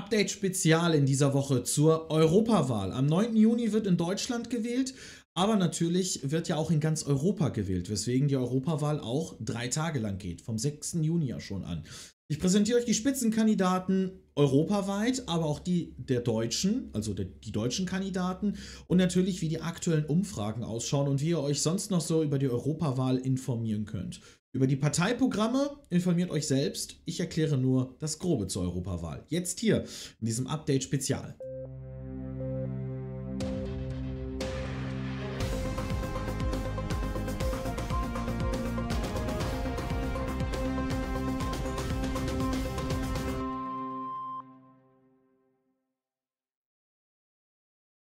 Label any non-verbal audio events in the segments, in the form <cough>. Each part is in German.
Update-Spezial in dieser Woche zur Europawahl. Am 9. Juni wird in Deutschland gewählt, aber natürlich wird ja auch in ganz Europa gewählt, weswegen die Europawahl auch drei Tage lang geht, vom 6. Juni ja schon an. Ich präsentiere euch die Spitzenkandidaten europaweit, aber auch die der Deutschen, also der, die deutschen Kandidaten und natürlich, wie die aktuellen Umfragen ausschauen und wie ihr euch sonst noch so über die Europawahl informieren könnt. Über die Parteiprogramme informiert euch selbst. Ich erkläre nur das Grobe zur Europawahl. Jetzt hier in diesem Update Spezial.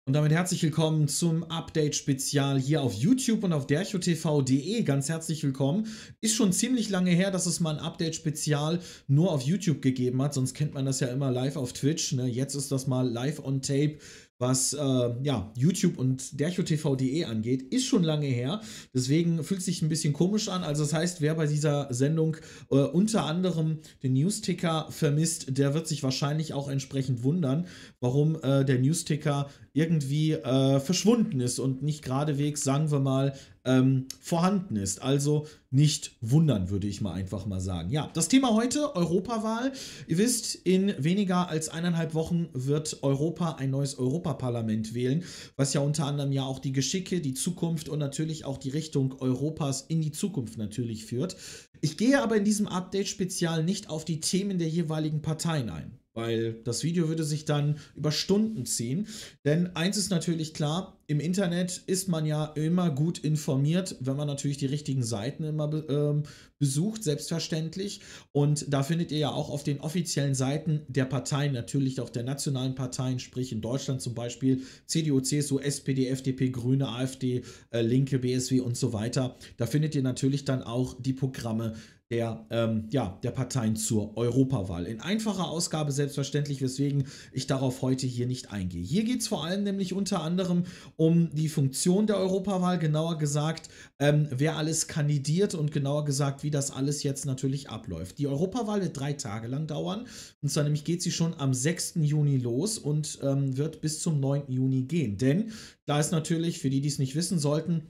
Und damit herzlich willkommen zum Update-Spezial hier auf YouTube und auf derchotv.de. Ganz herzlich willkommen. Ist schon ziemlich lange her, dass es mal ein Update-Spezial nur auf YouTube gegeben hat. Sonst kennt man das ja immer live auf Twitch. Ne? Jetzt ist das mal live on Tape was äh, ja, YouTube und derchotv.de angeht, ist schon lange her. Deswegen fühlt es sich ein bisschen komisch an. Also das heißt, wer bei dieser Sendung äh, unter anderem den Newsticker vermisst, der wird sich wahrscheinlich auch entsprechend wundern, warum äh, der Newsticker irgendwie äh, verschwunden ist und nicht geradewegs, sagen wir mal, ähm, vorhanden ist. Also nicht wundern, würde ich mal einfach mal sagen. Ja, das Thema heute, Europawahl. Ihr wisst, in weniger als eineinhalb Wochen wird Europa ein neues Europaparlament wählen, was ja unter anderem ja auch die Geschicke, die Zukunft und natürlich auch die Richtung Europas in die Zukunft natürlich führt. Ich gehe aber in diesem Update speziell nicht auf die Themen der jeweiligen Parteien ein weil das Video würde sich dann über Stunden ziehen. Denn eins ist natürlich klar, im Internet ist man ja immer gut informiert, wenn man natürlich die richtigen Seiten immer ähm, besucht, selbstverständlich. Und da findet ihr ja auch auf den offiziellen Seiten der Parteien, natürlich auch der nationalen Parteien, sprich in Deutschland zum Beispiel CDU, CSU, SPD, FDP, Grüne, AfD, äh, Linke, BSW und so weiter. Da findet ihr natürlich dann auch die Programme der, ähm, ja, der Parteien zur Europawahl. In einfacher Ausgabe selbstverständlich, weswegen ich darauf heute hier nicht eingehe. Hier geht es vor allem nämlich unter anderem um die Funktion der Europawahl, genauer gesagt, ähm, wer alles kandidiert und genauer gesagt, wie das alles jetzt natürlich abläuft. Die Europawahl wird drei Tage lang dauern und zwar nämlich geht sie schon am 6. Juni los und ähm, wird bis zum 9. Juni gehen. Denn da ist natürlich, für die, die es nicht wissen sollten,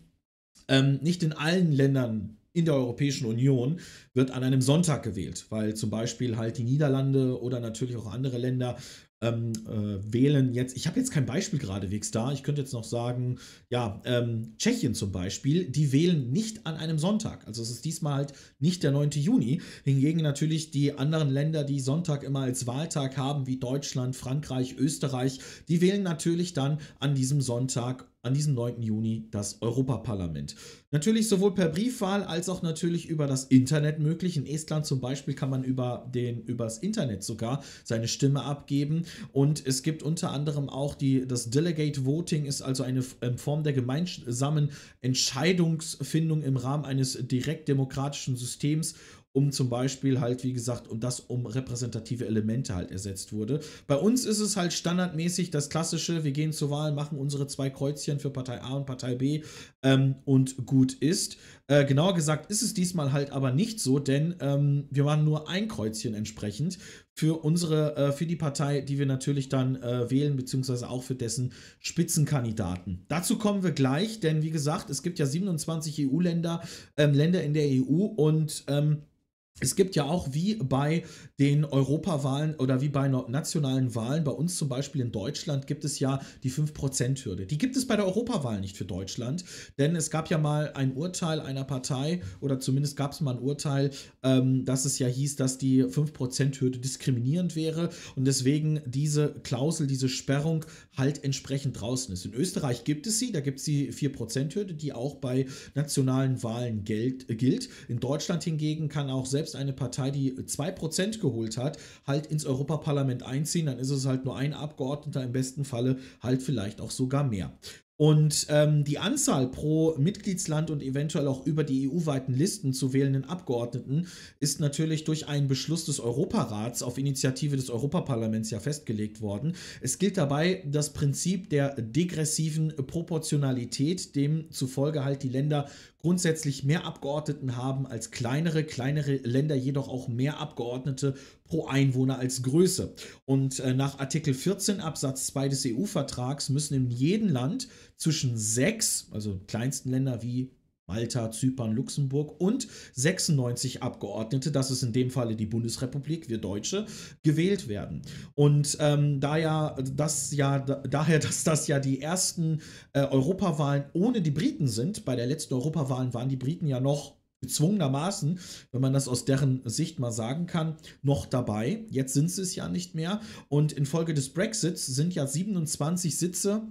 ähm, nicht in allen Ländern in der Europäischen Union wird an einem Sonntag gewählt, weil zum Beispiel halt die Niederlande oder natürlich auch andere Länder ähm, äh, wählen jetzt, ich habe jetzt kein Beispiel geradewegs da, ich könnte jetzt noch sagen, ja, ähm, Tschechien zum Beispiel, die wählen nicht an einem Sonntag. Also es ist diesmal halt nicht der 9. Juni. Hingegen natürlich die anderen Länder, die Sonntag immer als Wahltag haben, wie Deutschland, Frankreich, Österreich, die wählen natürlich dann an diesem Sonntag an diesem 9. Juni das Europaparlament. Natürlich sowohl per Briefwahl als auch natürlich über das Internet möglich. In Estland zum Beispiel kann man über den, übers Internet sogar seine Stimme abgeben. Und es gibt unter anderem auch die, das Delegate Voting, ist also eine ähm, Form der gemeinsamen Entscheidungsfindung im Rahmen eines direktdemokratischen Systems um zum Beispiel halt, wie gesagt, und das um repräsentative Elemente halt ersetzt wurde. Bei uns ist es halt standardmäßig das klassische, wir gehen zur Wahl, machen unsere zwei Kreuzchen für Partei A und Partei B ähm, und gut ist. Äh, genauer gesagt ist es diesmal halt aber nicht so, denn ähm, wir machen nur ein Kreuzchen entsprechend für unsere, äh, für die Partei, die wir natürlich dann äh, wählen, beziehungsweise auch für dessen Spitzenkandidaten. Dazu kommen wir gleich, denn wie gesagt, es gibt ja 27 EU-Länder, ähm, Länder in der EU und ähm, es gibt ja auch wie bei den Europawahlen oder wie bei nationalen Wahlen, bei uns zum Beispiel in Deutschland, gibt es ja die 5%-Hürde. Die gibt es bei der Europawahl nicht für Deutschland, denn es gab ja mal ein Urteil einer Partei oder zumindest gab es mal ein Urteil, ähm, dass es ja hieß, dass die 5%-Hürde diskriminierend wäre und deswegen diese Klausel, diese Sperrung halt entsprechend draußen ist. In Österreich gibt es sie, da gibt es die 4%-Hürde, die auch bei nationalen Wahlen gilt. In Deutschland hingegen kann auch selbst selbst eine Partei, die 2% geholt hat, halt ins Europaparlament einziehen, dann ist es halt nur ein Abgeordneter, im besten Falle halt vielleicht auch sogar mehr. Und ähm, die Anzahl pro Mitgliedsland und eventuell auch über die EU-weiten Listen zu wählenden Abgeordneten ist natürlich durch einen Beschluss des Europarats auf Initiative des Europaparlaments ja festgelegt worden. Es gilt dabei das Prinzip der degressiven Proportionalität, dem zufolge halt die Länder grundsätzlich mehr Abgeordneten haben als kleinere, kleinere Länder jedoch auch mehr Abgeordnete pro Einwohner als Größe. Und äh, nach Artikel 14 Absatz 2 des EU-Vertrags müssen in jedem Land zwischen sechs, also kleinsten Länder wie Malta, Zypern, Luxemburg und 96 Abgeordnete, das ist in dem Falle die Bundesrepublik, wir Deutsche, gewählt werden. Und ähm, da ja, das ja, da, daher, <laughs> dass das ja die ersten äh, Europawahlen ohne die Briten sind, bei der letzten Europawahl waren die Briten ja noch gezwungenermaßen, wenn man das aus deren Sicht mal sagen kann, noch dabei. Jetzt sind sie es ja nicht mehr. Und infolge des Brexits sind ja 27 Sitze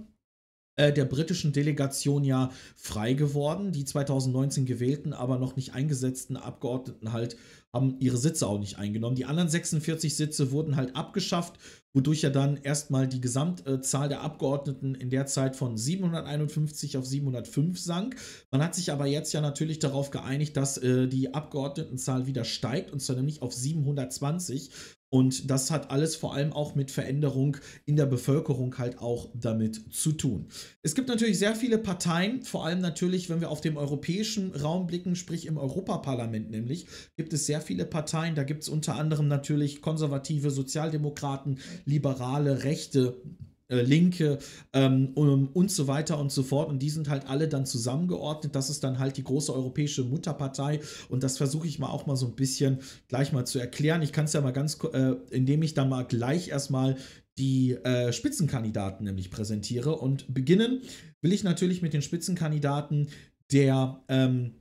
äh, der britischen Delegation ja frei geworden. Die 2019 gewählten, aber noch nicht eingesetzten Abgeordneten halt haben ihre Sitze auch nicht eingenommen. Die anderen 46 Sitze wurden halt abgeschafft, wodurch ja dann erstmal die Gesamtzahl der Abgeordneten in der Zeit von 751 auf 705 sank. Man hat sich aber jetzt ja natürlich darauf geeinigt, dass äh, die Abgeordnetenzahl wieder steigt und zwar nämlich auf 720. Und das hat alles vor allem auch mit Veränderung in der Bevölkerung halt auch damit zu tun. Es gibt natürlich sehr viele Parteien, vor allem natürlich, wenn wir auf dem europäischen Raum blicken, sprich im Europaparlament nämlich, gibt es sehr viele Parteien. Da gibt es unter anderem natürlich konservative Sozialdemokraten, liberale, rechte, äh, Linke ähm, und so weiter und so fort. Und die sind halt alle dann zusammengeordnet. Das ist dann halt die große europäische Mutterpartei. Und das versuche ich mal auch mal so ein bisschen gleich mal zu erklären. Ich kann es ja mal ganz, äh, indem ich dann mal gleich erstmal die äh, Spitzenkandidaten nämlich präsentiere. Und beginnen will ich natürlich mit den Spitzenkandidaten der ähm,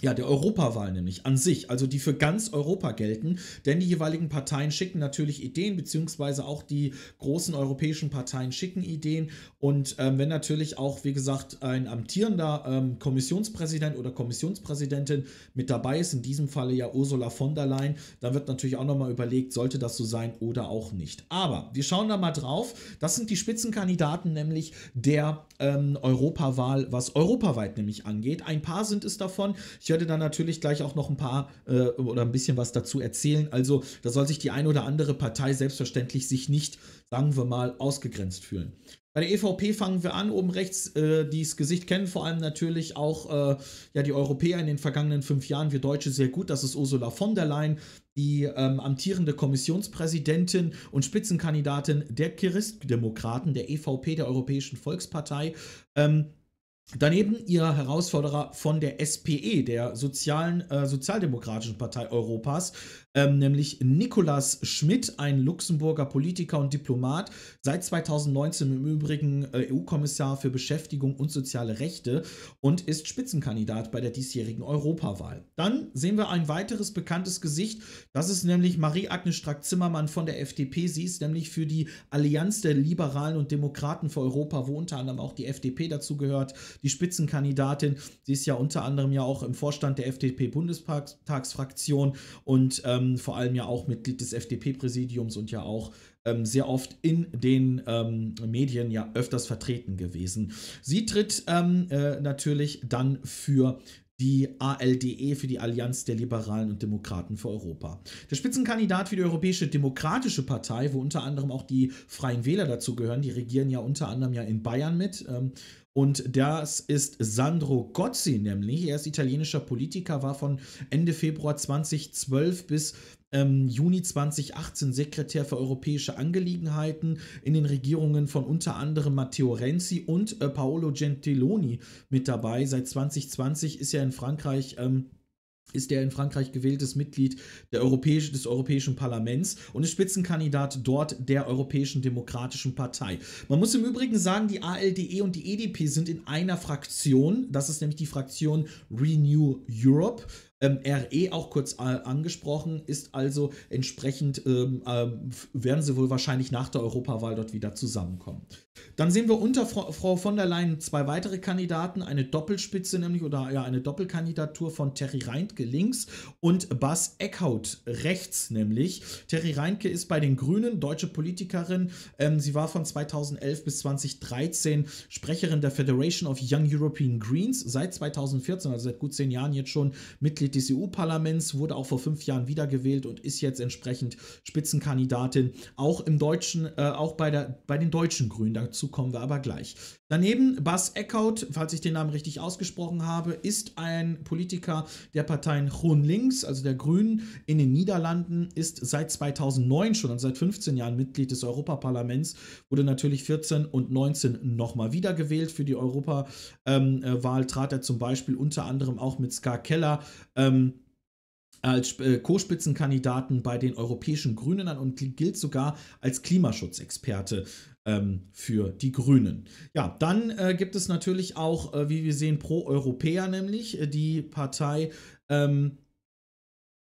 ja, der Europawahl nämlich an sich, also die für ganz Europa gelten, denn die jeweiligen Parteien schicken natürlich Ideen, beziehungsweise auch die großen europäischen Parteien schicken Ideen. Und ähm, wenn natürlich auch, wie gesagt, ein amtierender ähm, Kommissionspräsident oder Kommissionspräsidentin mit dabei ist, in diesem Falle ja Ursula von der Leyen, dann wird natürlich auch nochmal überlegt, sollte das so sein oder auch nicht. Aber wir schauen da mal drauf. Das sind die Spitzenkandidaten nämlich der ähm, Europawahl, was europaweit nämlich angeht. Ein paar sind es davon. Ich ich werde dann natürlich gleich auch noch ein paar äh, oder ein bisschen was dazu erzählen. Also da soll sich die ein oder andere Partei selbstverständlich sich nicht, sagen wir mal, ausgegrenzt fühlen. Bei der EVP fangen wir an, oben rechts, äh, die das Gesicht kennen, vor allem natürlich auch äh, ja, die Europäer in den vergangenen fünf Jahren, wir Deutsche sehr gut, das ist Ursula von der Leyen, die ähm, amtierende Kommissionspräsidentin und Spitzenkandidatin der Christdemokraten, der EVP, der Europäischen Volkspartei. Ähm, Daneben ihr Herausforderer von der SPE, der Sozialen, äh, Sozialdemokratischen Partei Europas, ähm, nämlich Nicolas Schmidt, ein Luxemburger Politiker und Diplomat, seit 2019 im Übrigen äh, EU-Kommissar für Beschäftigung und soziale Rechte und ist Spitzenkandidat bei der diesjährigen Europawahl. Dann sehen wir ein weiteres bekanntes Gesicht, das ist nämlich Marie-Agnes Strack-Zimmermann von der FDP. Sie ist nämlich für die Allianz der Liberalen und Demokraten für Europa, wo unter anderem auch die FDP dazu gehört, die Spitzenkandidatin. Sie ist ja unter anderem ja auch im Vorstand der FDP-Bundestagsfraktion und ähm, vor allem ja auch Mitglied des FDP-Präsidiums und ja auch ähm, sehr oft in den ähm, Medien ja öfters vertreten gewesen. Sie tritt ähm, äh, natürlich dann für die ALDE für die Allianz der Liberalen und Demokraten für Europa. Der Spitzenkandidat für die Europäische Demokratische Partei, wo unter anderem auch die Freien Wähler dazugehören, die regieren ja unter anderem ja in Bayern mit. Ähm, und das ist Sandro Gozzi nämlich. Er ist italienischer Politiker, war von Ende Februar 2012 bis ähm, Juni 2018 Sekretär für europäische Angelegenheiten in den Regierungen von unter anderem Matteo Renzi und äh, Paolo Gentiloni mit dabei. Seit 2020 ist er in Frankreich. Ähm, ist er in Frankreich gewähltes Mitglied Europäisch, des Europäischen Parlaments und ist Spitzenkandidat dort der Europäischen Demokratischen Partei. Man muss im Übrigen sagen, die ALDE und die EDP sind in einer Fraktion, das ist nämlich die Fraktion Renew Europe. Ähm, RE auch kurz äh, angesprochen, ist also entsprechend, ähm, äh, werden sie wohl wahrscheinlich nach der Europawahl dort wieder zusammenkommen. Dann sehen wir unter Frau, Frau von der Leyen zwei weitere Kandidaten, eine Doppelspitze nämlich oder ja eine Doppelkandidatur von Terry Reintke links und Bas Eckhout rechts nämlich. Terry Reintke ist bei den Grünen, deutsche Politikerin. Ähm, sie war von 2011 bis 2013 Sprecherin der Federation of Young European Greens, seit 2014, also seit gut zehn Jahren jetzt schon Mitglied Mitglied des EU-Parlaments, wurde auch vor fünf Jahren wiedergewählt und ist jetzt entsprechend Spitzenkandidatin, auch im deutschen, äh, auch bei, der, bei den deutschen Grünen. Dazu kommen wir aber gleich. Daneben Bas Eckhout, falls ich den Namen richtig ausgesprochen habe, ist ein Politiker der Parteien Hohen Links, also der Grünen in den Niederlanden, ist seit 2009 schon und seit 15 Jahren Mitglied des Europaparlaments, wurde natürlich 14 und 19 nochmal wiedergewählt. Für die Europawahl ähm, äh, trat er zum Beispiel unter anderem auch mit Ska Keller ähm, als äh, Co-Spitzenkandidaten bei den Europäischen Grünen an und gilt sogar als Klimaschutzexperte ähm, für die Grünen. Ja, dann äh, gibt es natürlich auch, äh, wie wir sehen, Pro-Europäer, nämlich äh, die Partei ähm,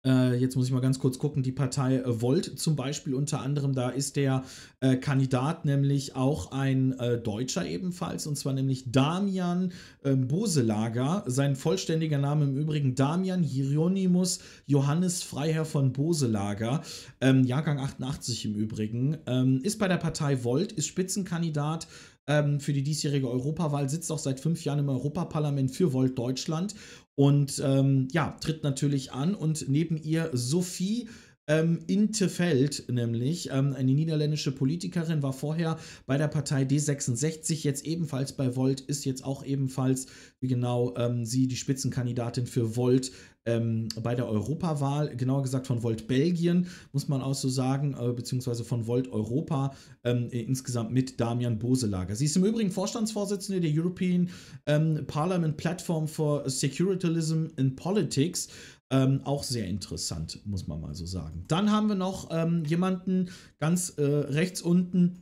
äh, jetzt muss ich mal ganz kurz gucken, die Partei äh, Volt zum Beispiel unter anderem, da ist der äh, Kandidat nämlich auch ein äh, Deutscher ebenfalls, und zwar nämlich Damian ähm, Boselager, sein vollständiger Name im Übrigen Damian Hieronymus Johannes Freiherr von Boselager, ähm, Jahrgang 88 im Übrigen, ähm, ist bei der Partei Volt, ist Spitzenkandidat ähm, für die diesjährige Europawahl, sitzt auch seit fünf Jahren im Europaparlament für Volt Deutschland und ähm, ja, tritt natürlich an und neben ihr Sophie, ähm, Inte Veld nämlich, ähm, eine niederländische Politikerin, war vorher bei der Partei D66, jetzt ebenfalls bei Volt, ist jetzt auch ebenfalls, wie genau ähm, sie, die Spitzenkandidatin für Volt ähm, bei der Europawahl, genauer gesagt von Volt Belgien, muss man auch so sagen, äh, beziehungsweise von Volt Europa, ähm, äh, insgesamt mit Damian Boselager. Sie ist im Übrigen Vorstandsvorsitzende der European ähm, Parliament Platform for Securitarism in Politics, ähm, auch sehr interessant, muss man mal so sagen. Dann haben wir noch ähm, jemanden ganz äh, rechts unten,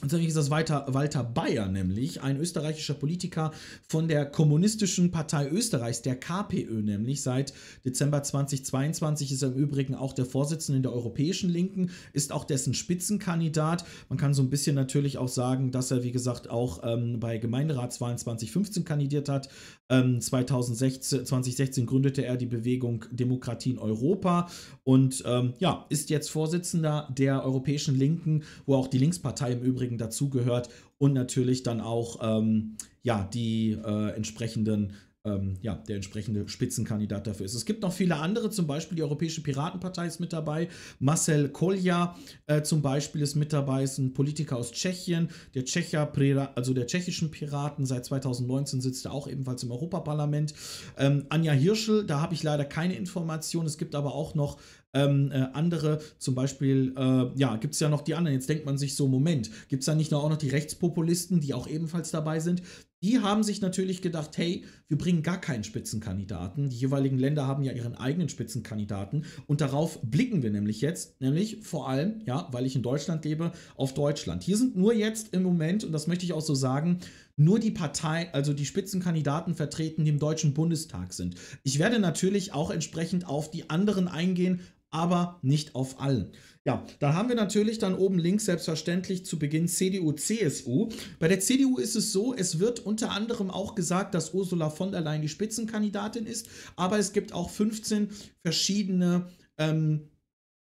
Tatsächlich ist das Walter, Walter Bayer, nämlich ein österreichischer Politiker von der Kommunistischen Partei Österreichs, der KPÖ, nämlich seit Dezember 2022 ist er im Übrigen auch der Vorsitzende der Europäischen Linken, ist auch dessen Spitzenkandidat. Man kann so ein bisschen natürlich auch sagen, dass er, wie gesagt, auch ähm, bei Gemeinderatswahlen 2015 kandidiert hat, 2016, ähm, 2016 gründete er die Bewegung Demokratie in Europa und ähm, ja, ist jetzt Vorsitzender der Europäischen Linken, wo auch die Linkspartei im Übrigen dazugehört und natürlich dann auch ähm, ja, die äh, entsprechenden ähm, ja, der entsprechende Spitzenkandidat dafür ist. Es gibt noch viele andere, zum Beispiel die Europäische Piratenpartei ist mit dabei, Marcel Kolja äh, zum Beispiel ist mit dabei, ist ein Politiker aus Tschechien, der Tschecher, also der tschechischen Piraten, seit 2019 sitzt er auch ebenfalls im Europaparlament. Ähm, Anja Hirschel, da habe ich leider keine Informationen, es gibt aber auch noch ähm, äh, andere, zum Beispiel, äh, ja, gibt es ja noch die anderen. Jetzt denkt man sich so, Moment, gibt es da nicht nur auch noch die Rechtspopulisten, die auch ebenfalls dabei sind? Die haben sich natürlich gedacht, hey, wir bringen gar keinen Spitzenkandidaten. Die jeweiligen Länder haben ja ihren eigenen Spitzenkandidaten. Und darauf blicken wir nämlich jetzt, nämlich vor allem, ja, weil ich in Deutschland lebe, auf Deutschland. Hier sind nur jetzt im Moment, und das möchte ich auch so sagen, nur die Partei, also die Spitzenkandidaten vertreten, die im Deutschen Bundestag sind. Ich werde natürlich auch entsprechend auf die anderen eingehen, aber nicht auf allen. Ja, da haben wir natürlich dann oben links selbstverständlich zu Beginn CDU, CSU. Bei der CDU ist es so, es wird unter anderem auch gesagt, dass Ursula von der Leyen die Spitzenkandidatin ist, aber es gibt auch 15 verschiedene ähm,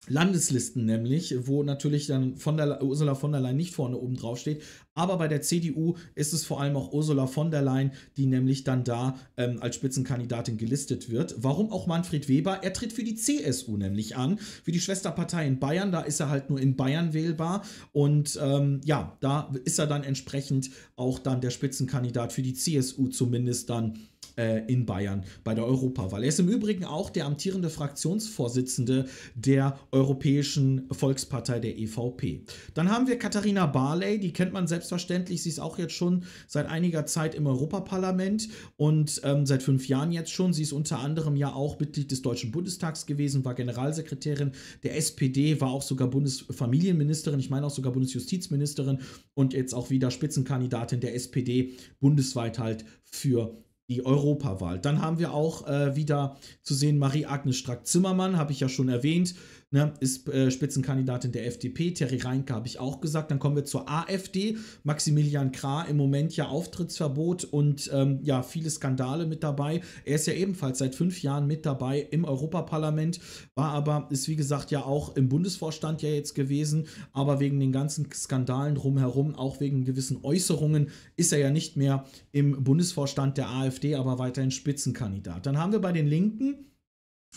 Landeslisten nämlich, wo natürlich dann von der, Ursula von der Leyen nicht vorne oben drauf steht. Aber bei der CDU ist es vor allem auch Ursula von der Leyen, die nämlich dann da ähm, als Spitzenkandidatin gelistet wird. Warum auch Manfred Weber? Er tritt für die CSU nämlich an, für die Schwesterpartei in Bayern. Da ist er halt nur in Bayern wählbar. Und ähm, ja, da ist er dann entsprechend auch dann der Spitzenkandidat für die CSU zumindest dann äh, in Bayern bei der Europawahl. Er ist im Übrigen auch der amtierende Fraktionsvorsitzende der Europäischen Volkspartei der EVP. Dann haben wir Katharina Barley, die kennt man selbstverständlich. Sie ist auch jetzt schon seit einiger Zeit im Europaparlament und ähm, seit fünf Jahren jetzt schon. Sie ist unter anderem ja auch Mitglied des Deutschen Bundestags gewesen, war Generalsekretärin der SPD, war auch sogar Bundesfamilienministerin, ich meine auch sogar Bundesjustizministerin und jetzt auch wieder Spitzenkandidatin der SPD bundesweit halt für die Europawahl. Dann haben wir auch äh, wieder zu sehen Marie-Agnes Strack-Zimmermann, habe ich ja schon erwähnt, ne, ist äh, Spitzenkandidatin der FDP. Terry Reinke habe ich auch gesagt. Dann kommen wir zur AfD. Maximilian Krah im Moment ja Auftrittsverbot und ähm, ja, viele Skandale mit dabei. Er ist ja ebenfalls seit fünf Jahren mit dabei im Europaparlament, war aber, ist wie gesagt ja auch im Bundesvorstand ja jetzt gewesen, aber wegen den ganzen Skandalen drumherum, auch wegen gewissen Äußerungen, ist er ja nicht mehr im Bundesvorstand der AfD, aber weiterhin Spitzenkandidat. Dann haben wir bei den Linken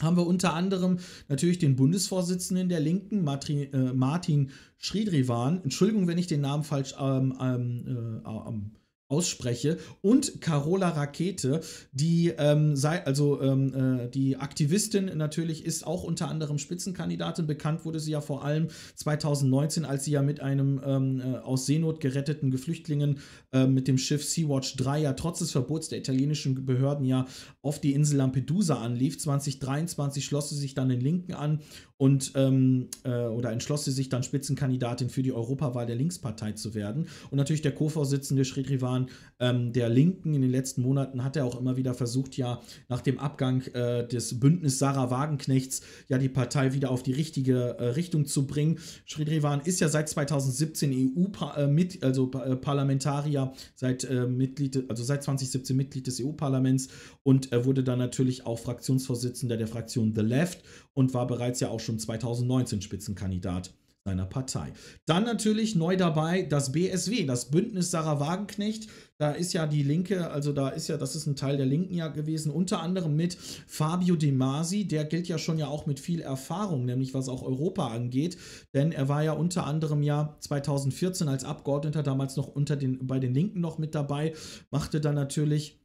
haben wir unter anderem natürlich den Bundesvorsitzenden der Linken, äh, Martin, äh, Schriedriwan. Entschuldigung, wenn ich den Namen falsch ähm, ähm, äh, ausspreche, und Carola Rakete, die ähm, sei, also ähm, äh, die Aktivistin natürlich ist auch unter anderem Spitzenkandidatin. Bekannt wurde sie ja vor allem 2019, als sie ja mit einem ähm, äh, aus Seenot geretteten Geflüchtlingen äh, mit dem Schiff Sea-Watch 3 ja trotz des Verbots der italienischen Behörden ja auf die Insel Lampedusa anlief. 2023 schloss sie sich dann den Linken an und ähm, äh, oder entschloss sie sich dann Spitzenkandidatin für die Europawahl der Linkspartei zu werden. Und natürlich der Co-Vorsitzende Schritt Vorfahren ähm, der Linken. In den letzten Monaten hat er auch immer wieder versucht, ja nach dem Abgang äh, des Bündnis Sarah Wagenknechts ja die Partei wieder auf die richtige äh, Richtung zu bringen. Sridrivan ist ja seit 2017 EU-Mit, äh, also äh, Parlamentarier, seit äh, Mitglied, also seit 2017 Mitglied des EU-Parlaments und er wurde dann natürlich auch Fraktionsvorsitzender der Fraktion The Left und war bereits ja auch schon 2019 Spitzenkandidat seiner Partei. Dann natürlich neu dabei das BSW, das Bündnis Sarah Wagenknecht. Da ist ja die Linke, also da ist ja, das ist ein Teil der Linken ja gewesen, unter anderem mit Fabio De Masi, der gilt ja schon ja auch mit viel Erfahrung, nämlich was auch Europa angeht, denn er war ja unter anderem ja 2014 als Abgeordneter damals noch unter den, bei den Linken noch mit dabei, machte dann natürlich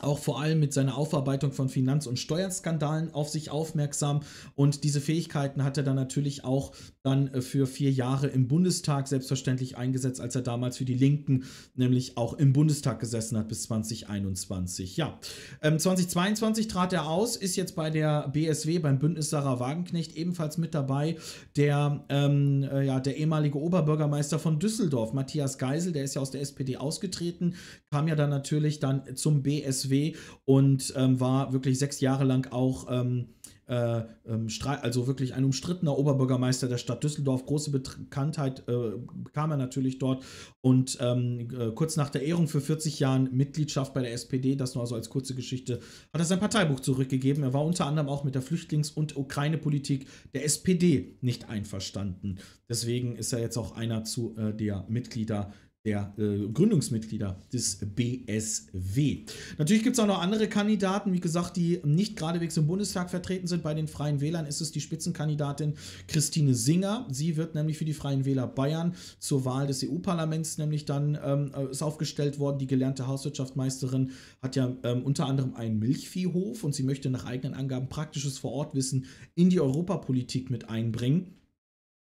auch vor allem mit seiner Aufarbeitung von Finanz- und Steuerskandalen auf sich aufmerksam. Und diese Fähigkeiten hat er dann natürlich auch dann äh, für vier Jahre im Bundestag selbstverständlich eingesetzt, als er damals für die Linken nämlich auch im Bundestag gesessen hat bis 2021. Ja, ähm, 2022 trat er aus, ist jetzt bei der BSW, beim Bündnis Sarah Wagenknecht ebenfalls mit dabei. Der, ähm, äh, ja, der ehemalige Oberbürgermeister von Düsseldorf, Matthias Geisel, der ist ja aus der SPD ausgetreten, kam ja dann natürlich dann zum BSW. KSW und ähm, war wirklich sechs Jahre lang auch ähm, äh, ähm also wirklich ein umstrittener Oberbürgermeister der Stadt Düsseldorf. Große Bekanntheit äh, er natürlich dort und ähm, äh, kurz nach der Ehrung für 40 Jahre Mitgliedschaft bei der SPD, das nur also als kurze Geschichte, hat er sein Parteibuch zurückgegeben. Er war unter anderem auch mit der Flüchtlings- und Ukraine-Politik der SPD nicht einverstanden. Deswegen ist er jetzt auch einer zu, äh, der Mitglieder der äh, Gründungsmitglieder des BSW. Natürlich gibt es auch noch andere Kandidaten, wie gesagt, die nicht geradewegs im Bundestag vertreten sind. Bei den Freien Wählern ist es die Spitzenkandidatin Christine Singer. Sie wird nämlich für die Freien Wähler Bayern zur Wahl des EU-Parlaments nämlich dann ähm, äh, ist aufgestellt worden. Die gelernte Hauswirtschaftsmeisterin hat ja ähm, unter anderem einen Milchviehhof und sie möchte nach eigenen Angaben praktisches Vorortwissen in die Europapolitik mit einbringen.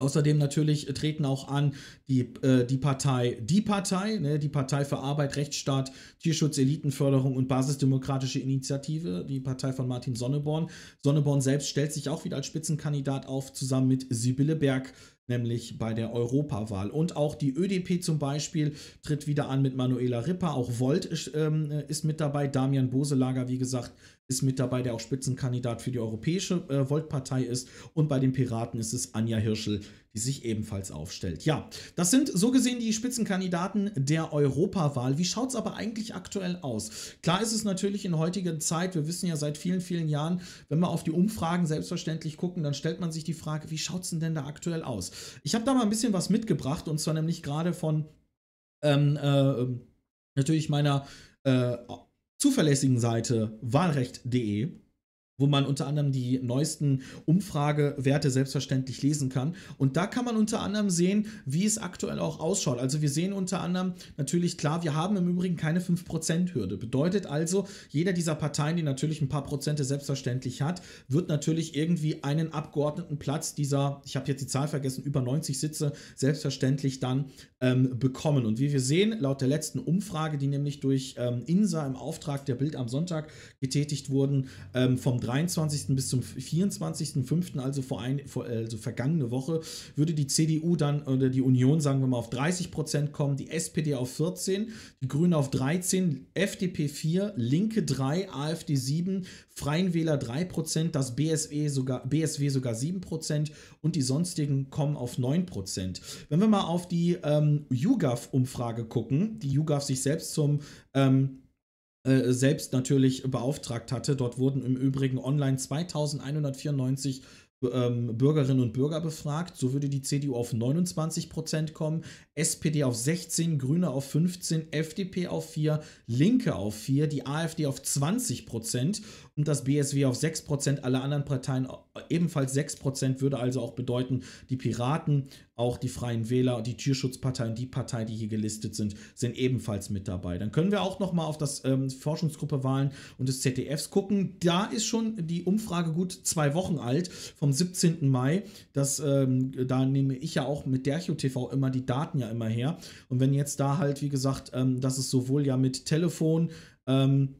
Außerdem natürlich äh, treten auch an die, äh, die Partei, die Partei, ne, die Partei für Arbeit, Rechtsstaat, Tierschutz, Elitenförderung und Basisdemokratische Initiative, die Partei von Martin Sonneborn. Sonneborn selbst stellt sich auch wieder als Spitzenkandidat auf, zusammen mit Sibylle Berg, nämlich bei der Europawahl. Und auch die ÖDP zum Beispiel tritt wieder an mit Manuela Ripper. Auch Volt ist, ähm, ist mit dabei. Damian Boselager, wie gesagt, ist mit dabei, der auch Spitzenkandidat für die Europäische äh, Volt-Partei ist. Und bei den Piraten ist es Anja Hirschel, die sich ebenfalls aufstellt. Ja, das sind so gesehen die Spitzenkandidaten der Europawahl. Wie schaut es aber eigentlich aktuell aus? Klar ist es natürlich in heutiger Zeit, wir wissen ja seit vielen, vielen Jahren, wenn wir auf die Umfragen selbstverständlich gucken, dann stellt man sich die Frage, wie schaut es denn, denn da aktuell aus? Ich habe da mal ein bisschen was mitgebracht und zwar nämlich gerade von ähm, äh, natürlich meiner äh, zuverlässigen Seite wahlrecht.de wo man unter anderem die neuesten Umfragewerte selbstverständlich lesen kann. Und da kann man unter anderem sehen, wie es aktuell auch ausschaut. Also wir sehen unter anderem natürlich klar, wir haben im Übrigen keine 5%-Hürde. Bedeutet also, jeder dieser Parteien, die natürlich ein paar Prozente selbstverständlich hat, wird natürlich irgendwie einen Abgeordnetenplatz dieser, ich habe jetzt die Zahl vergessen, über 90 Sitze selbstverständlich dann ähm, bekommen. Und wie wir sehen, laut der letzten Umfrage, die nämlich durch ähm, INSA im Auftrag der Bild am Sonntag getätigt wurden, ähm, vom 3 23. bis zum 24.05., also vor, vor also vergangene Woche, würde die CDU dann oder die Union, sagen wir mal, auf 30 Prozent kommen, die SPD auf 14, die Grünen auf 13, FDP 4, Linke 3, AfD 7, Freien Wähler 3 Prozent, das BSW sogar, BSW sogar 7 Prozent und die sonstigen kommen auf 9 Prozent. Wenn wir mal auf die ähm, YouGov-Umfrage gucken, die YouGov sich selbst zum ähm, äh, selbst natürlich beauftragt hatte. Dort wurden im Übrigen online 2194 ähm, Bürgerinnen und Bürger befragt. So würde die CDU auf 29 Prozent kommen, SPD auf 16, Grüne auf 15, FDP auf 4, Linke auf 4, die AfD auf 20 Prozent und das BSW auf 6 Prozent, alle anderen Parteien auf ebenfalls 6% würde also auch bedeuten, die Piraten, auch die Freien Wähler, die Tierschutzpartei und die Partei, die hier gelistet sind, sind ebenfalls mit dabei. Dann können wir auch nochmal auf das ähm, Forschungsgruppe Wahlen und des ZDFs gucken. Da ist schon die Umfrage gut zwei Wochen alt, vom 17. Mai. Das, ähm, da nehme ich ja auch mit Dercho TV immer die Daten ja immer her. Und wenn jetzt da halt, wie gesagt, ähm, dass es sowohl ja mit Telefon, ähm,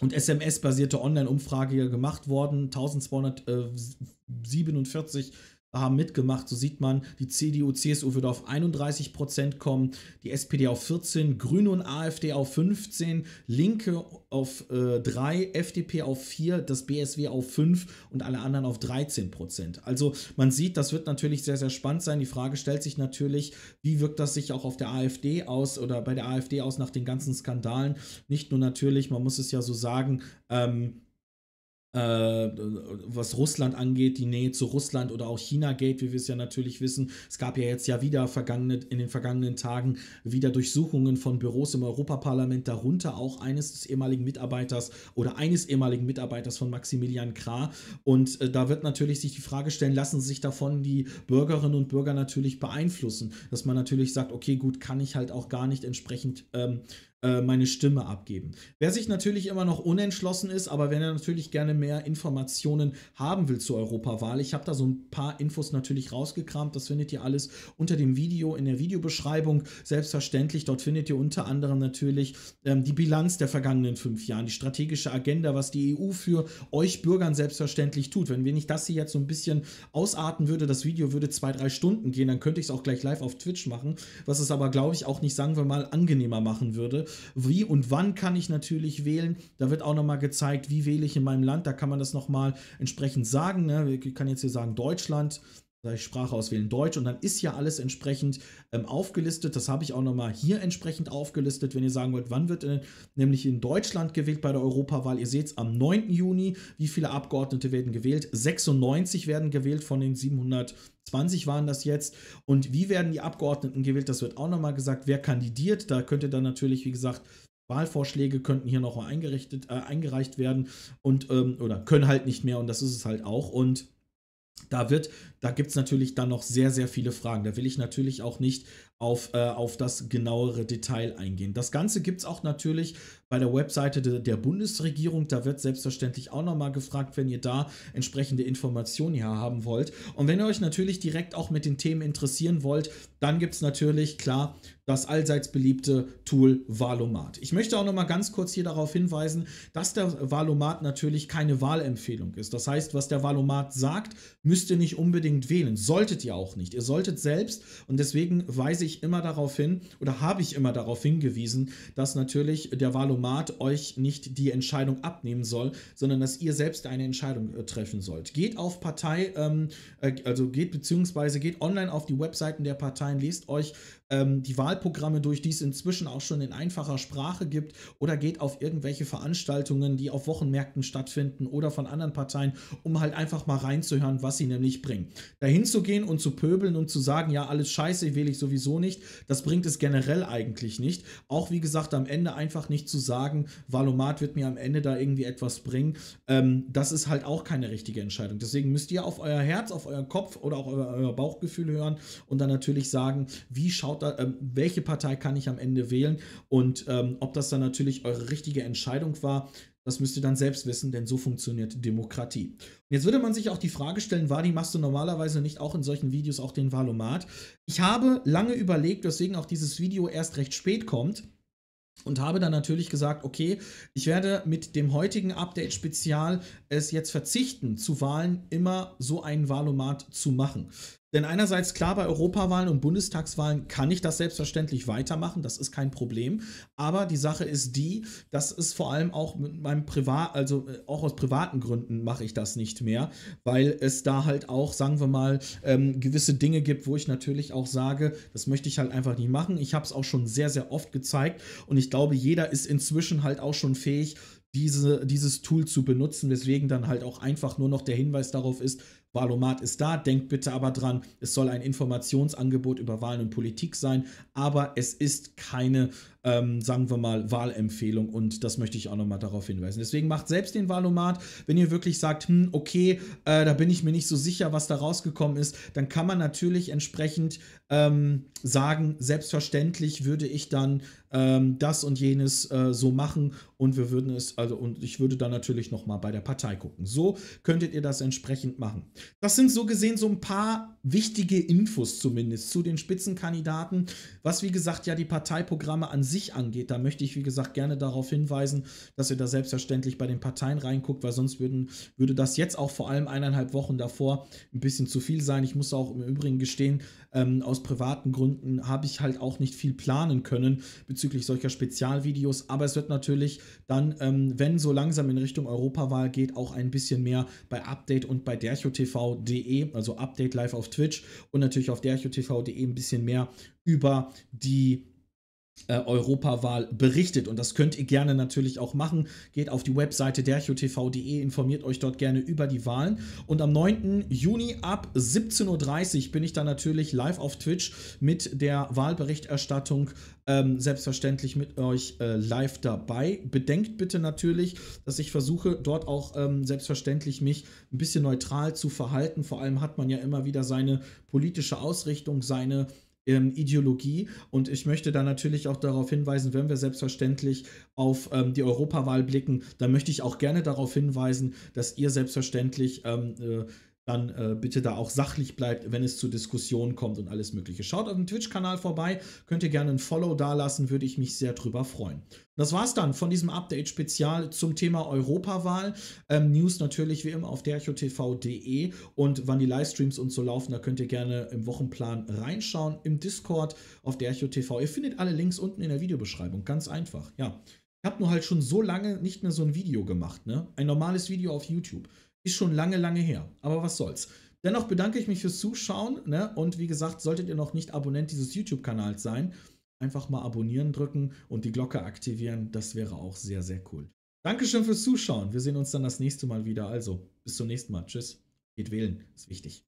und SMS-basierte Online-Umfrage gemacht worden. 1247 haben mitgemacht. So sieht man, die CDU, CSU würde auf 31 Prozent kommen, die SPD auf 14, Grüne und AfD auf 15, Linke auf äh, 3, FDP auf 4, das BSW auf 5 und alle anderen auf 13 Prozent. Also man sieht, das wird natürlich sehr, sehr spannend sein. Die Frage stellt sich natürlich, wie wirkt das sich auch auf der AfD aus oder bei der AfD aus nach den ganzen Skandalen? Nicht nur natürlich, man muss es ja so sagen, ähm, äh, was Russland angeht, die Nähe zu Russland oder auch china geht, wie wir es ja natürlich wissen. Es gab ja jetzt ja wieder vergangene, in den vergangenen Tagen wieder Durchsuchungen von Büros im Europaparlament, darunter auch eines des ehemaligen Mitarbeiters oder eines ehemaligen Mitarbeiters von Maximilian Krah. Und äh, da wird natürlich sich die Frage stellen, lassen sich davon die Bürgerinnen und Bürger natürlich beeinflussen, dass man natürlich sagt, okay, gut, kann ich halt auch gar nicht entsprechend ähm, äh, meine Stimme abgeben. Wer sich natürlich immer noch unentschlossen ist, aber wenn er natürlich gerne mehr Informationen haben will zur Europawahl, ich habe da so ein paar Infos natürlich rausgekramt. Das findet ihr alles unter dem Video in der Videobeschreibung. Selbstverständlich, dort findet ihr unter anderem natürlich ähm, die Bilanz der vergangenen fünf Jahre, die strategische Agenda, was die EU für euch Bürgern selbstverständlich tut. Wenn wir nicht das hier jetzt so ein bisschen ausarten würde, das Video würde zwei, drei Stunden gehen, dann könnte ich es auch gleich live auf Twitch machen, was es aber, glaube ich, auch nicht, sagen wir mal, angenehmer machen würde. Wie und wann kann ich natürlich wählen? Da wird auch nochmal gezeigt, wie wähle ich in meinem Land. Da kann man das nochmal entsprechend sagen. Ne? Ich kann jetzt hier sagen Deutschland ich Sprache auswählen, Deutsch und dann ist ja alles entsprechend ähm, aufgelistet. Das habe ich auch nochmal hier entsprechend aufgelistet, wenn ihr sagen wollt, wann wird in, nämlich in Deutschland gewählt bei der Europawahl. Ihr seht es am 9. Juni, wie viele Abgeordnete werden gewählt. 96 werden gewählt von den 720 waren das jetzt. Und wie werden die Abgeordneten gewählt? Das wird auch nochmal gesagt. Wer kandidiert? Da könnt ihr dann natürlich, wie gesagt, Wahlvorschläge könnten hier nochmal eingerichtet, äh, eingereicht werden und ähm, oder können halt nicht mehr und das ist es halt auch. Und da wird, da gibt es natürlich dann noch sehr, sehr viele Fragen. Da will ich natürlich auch nicht auf, äh, auf das genauere Detail eingehen. Das Ganze gibt es auch natürlich bei der Webseite de, der Bundesregierung. Da wird selbstverständlich auch nochmal gefragt, wenn ihr da entsprechende Informationen hier haben wollt. Und wenn ihr euch natürlich direkt auch mit den Themen interessieren wollt, dann gibt es natürlich klar das allseits beliebte Tool Valomat. Ich möchte auch nochmal ganz kurz hier darauf hinweisen, dass der Valomat natürlich keine Wahlempfehlung ist. Das heißt, was der Valomat sagt, müsst ihr nicht unbedingt wählen. Solltet ihr auch nicht. Ihr solltet selbst, und deswegen weise ich immer darauf hin oder habe ich immer darauf hingewiesen, dass natürlich der Valomat euch nicht die Entscheidung abnehmen soll, sondern dass ihr selbst eine Entscheidung äh, treffen sollt. Geht auf Partei, ähm, äh, also geht beziehungsweise geht online auf die Webseiten der Parteien, lest euch ähm, die Wahlprogramme durch, die es inzwischen auch schon in einfacher Sprache gibt, oder geht auf irgendwelche Veranstaltungen, die auf Wochenmärkten stattfinden oder von anderen Parteien, um halt einfach mal reinzuhören, was sie nämlich bringen. Dahin zu gehen und zu pöbeln und zu sagen, ja, alles scheiße, wähle ich sowieso sowieso nicht. Das bringt es generell eigentlich nicht. Auch wie gesagt, am Ende einfach nicht zu sagen, Valomat wird mir am Ende da irgendwie etwas bringen. Ähm, das ist halt auch keine richtige Entscheidung. Deswegen müsst ihr auf euer Herz, auf euren Kopf oder auch euer, euer Bauchgefühl hören und dann natürlich sagen, wie schaut da, äh, welche Partei kann ich am Ende wählen und ähm, ob das dann natürlich eure richtige Entscheidung war das müsst ihr dann selbst wissen, denn so funktioniert Demokratie. jetzt würde man sich auch die Frage stellen, Wadi, machst du normalerweise nicht auch in solchen Videos auch den Valomat? Ich habe lange überlegt, weswegen auch dieses Video erst recht spät kommt. Und habe dann natürlich gesagt, okay, ich werde mit dem heutigen Update-Spezial es jetzt verzichten, zu Wahlen immer so einen Wahlomat zu machen. Denn einerseits klar, bei Europawahlen und Bundestagswahlen kann ich das selbstverständlich weitermachen, das ist kein Problem. Aber die Sache ist die, dass es vor allem auch mit meinem Privat, also äh, auch aus privaten Gründen mache ich das nicht mehr, weil es da halt auch, sagen wir mal, ähm, gewisse Dinge gibt, wo ich natürlich auch sage, das möchte ich halt einfach nicht machen. Ich habe es auch schon sehr, sehr oft gezeigt und ich glaube, jeder ist inzwischen halt auch schon fähig, diese, dieses Tool zu benutzen, weswegen dann halt auch einfach nur noch der Hinweis darauf ist, Wahlomat ist da, denkt bitte aber dran, es soll ein Informationsangebot über Wahlen und Politik sein, aber es ist keine ähm, sagen wir mal, Wahlempfehlung und das möchte ich auch nochmal darauf hinweisen. Deswegen macht selbst den Wahlomat, wenn ihr wirklich sagt, hm, okay, äh, da bin ich mir nicht so sicher, was da rausgekommen ist, dann kann man natürlich entsprechend ähm, sagen, selbstverständlich würde ich dann ähm, das und jenes äh, so machen und wir würden es, also und ich würde dann natürlich nochmal bei der Partei gucken. So könntet ihr das entsprechend machen. Das sind so gesehen so ein paar wichtige Infos zumindest zu den Spitzenkandidaten, was wie gesagt ja die Parteiprogramme an sich sich angeht, da möchte ich, wie gesagt, gerne darauf hinweisen, dass ihr da selbstverständlich bei den Parteien reinguckt, weil sonst würden, würde das jetzt auch vor allem eineinhalb Wochen davor ein bisschen zu viel sein. Ich muss auch im Übrigen gestehen, ähm, aus privaten Gründen habe ich halt auch nicht viel planen können bezüglich solcher Spezialvideos, aber es wird natürlich dann, ähm, wenn so langsam in Richtung Europawahl geht, auch ein bisschen mehr bei Update und bei derchotv.de, also Update live auf Twitch und natürlich auf derchotv.de ein bisschen mehr über die äh, Europawahl berichtet. Und das könnt ihr gerne natürlich auch machen. Geht auf die Webseite derchotv.de, informiert euch dort gerne über die Wahlen. Und am 9. Juni ab 17.30 Uhr bin ich dann natürlich live auf Twitch mit der Wahlberichterstattung ähm, selbstverständlich mit euch äh, live dabei. Bedenkt bitte natürlich, dass ich versuche, dort auch ähm, selbstverständlich mich ein bisschen neutral zu verhalten. Vor allem hat man ja immer wieder seine politische Ausrichtung, seine ähm, Ideologie. Und ich möchte da natürlich auch darauf hinweisen, wenn wir selbstverständlich auf ähm, die Europawahl blicken, dann möchte ich auch gerne darauf hinweisen, dass ihr selbstverständlich ähm, äh, dann äh, bitte da auch sachlich bleibt, wenn es zu Diskussionen kommt und alles Mögliche. Schaut auf dem Twitch-Kanal vorbei, könnt ihr gerne ein Follow dalassen, würde ich mich sehr drüber freuen. Das war's dann von diesem Update-Spezial zum Thema Europawahl. Ähm, News natürlich wie immer auf derchotv.de und wann die Livestreams und so laufen, da könnt ihr gerne im Wochenplan reinschauen, im Discord auf derchotv. Ihr findet alle Links unten in der Videobeschreibung, ganz einfach, ja. Ich habe nur halt schon so lange nicht mehr so ein Video gemacht, ne? Ein normales Video auf YouTube. Ist schon lange, lange her. Aber was soll's. Dennoch bedanke ich mich fürs Zuschauen. Ne? Und wie gesagt, solltet ihr noch nicht Abonnent dieses YouTube-Kanals sein, einfach mal abonnieren drücken und die Glocke aktivieren. Das wäre auch sehr, sehr cool. Dankeschön fürs Zuschauen. Wir sehen uns dann das nächste Mal wieder. Also, bis zum nächsten Mal. Tschüss. Geht wählen. Ist wichtig.